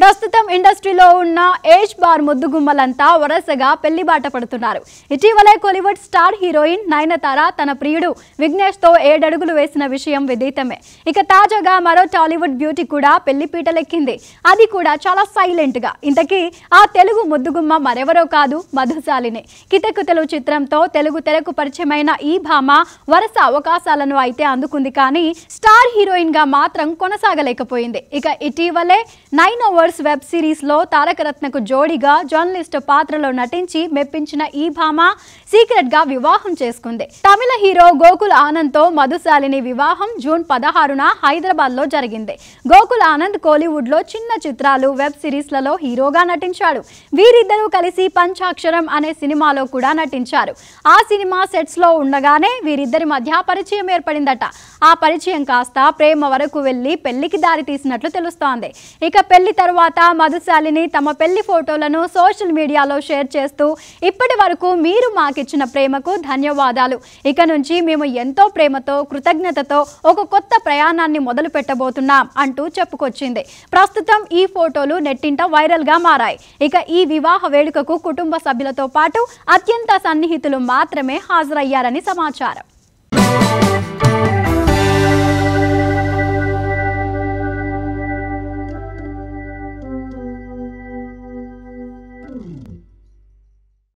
ప్రస్తుతం ఇండస్ట్రీలో ఉన్న ఏజ్ బార్ ముద్దుగుమ్మలంతా వరసగా పెళ్లి బాట పడుతున్నారు ఇటీవలే కోలీవుడ్ స్టార్ హీరోయిన్ నయనతార తన ప్రియుడు విఘ్నేష్ తో ఏడడుగులు వేసిన విషయం విదితమే ఇక తాజాగా మరో టాలీవుడ్ బ్యూటీ కూడా పెళ్లి పీటలెక్కింది అది కూడా చాలా సైలెంట్ గా ఇంతకీ ఆ తెలుగు ముద్దుగుమ్మ మరెవరో కాదు మధుశాలిని కితకు తెలుగు చిత్రంతో తెలుగు తెరకు పరిచయమైన ఈ భామ వరుస అవకాశాలను అయితే అందుకుంది కానీ స్టార్ హీరోయిన్ గా మాత్రం కొనసాగలేకపోయింది ఇక ఇటీవలే నైన్ ఓవర్ లవర్స్ వెబ్ సిరీస్లో తారకరత్నకు జోడిగా జర్నలిస్ట్ పాత్రలో నటించి మెప్పించిన ఈ భామ సీక్రెట్గా వివాహం చేసుకుంది తమిళ హీరో గోకుల్ ఆనంద్తో మధుశాలిని వివాహం జూన్ పదహారున హైదరాబాద్లో జరిగింది గోకుల్ ఆనంద్ కోలీవుడ్లో చిన్న చిత్రాలు వెబ్ సిరీస్లలో హీరోగా నటించాడు వీరిద్దరూ కలిసి పంచాక్షరం అనే సినిమాలో కూడా నటించారు ఆ సినిమా సెట్స్లో ఉండగానే వీరిద్దరి మధ్య పరిచయం ఏర్పడిందట ఆ పరిచయం కాస్త ప్రేమ వరకు వెళ్ళి పెళ్లికి దారి తీసినట్లు తెలుస్తోంది ఇక పెళ్లి తర్వాత తర్వాత మధుశాలిని తమ పెళ్లి ఫోటోలను సోషల్ మీడియాలో షేర్ చేస్తూ ఇప్పటి వరకు మీరు మాకిచ్చిన ప్రేమకు ధన్యవాదాలు ఇక నుంచి మేము ఎంతో ప్రేమతో కృతజ్ఞతతో ఒక కొత్త ప్రయాణాన్ని మొదలు పెట్టబోతున్నాం అంటూ చెప్పుకొచ్చింది ప్రస్తుతం ఈ ఫోటోలు నెట్టింట వైరల్గా మారాయి ఇక ఈ వివాహ వేడుకకు కుటుంబ సభ్యులతో పాటు అత్యంత సన్నిహితులు మాత్రమే హాజరయ్యారని సమాచారం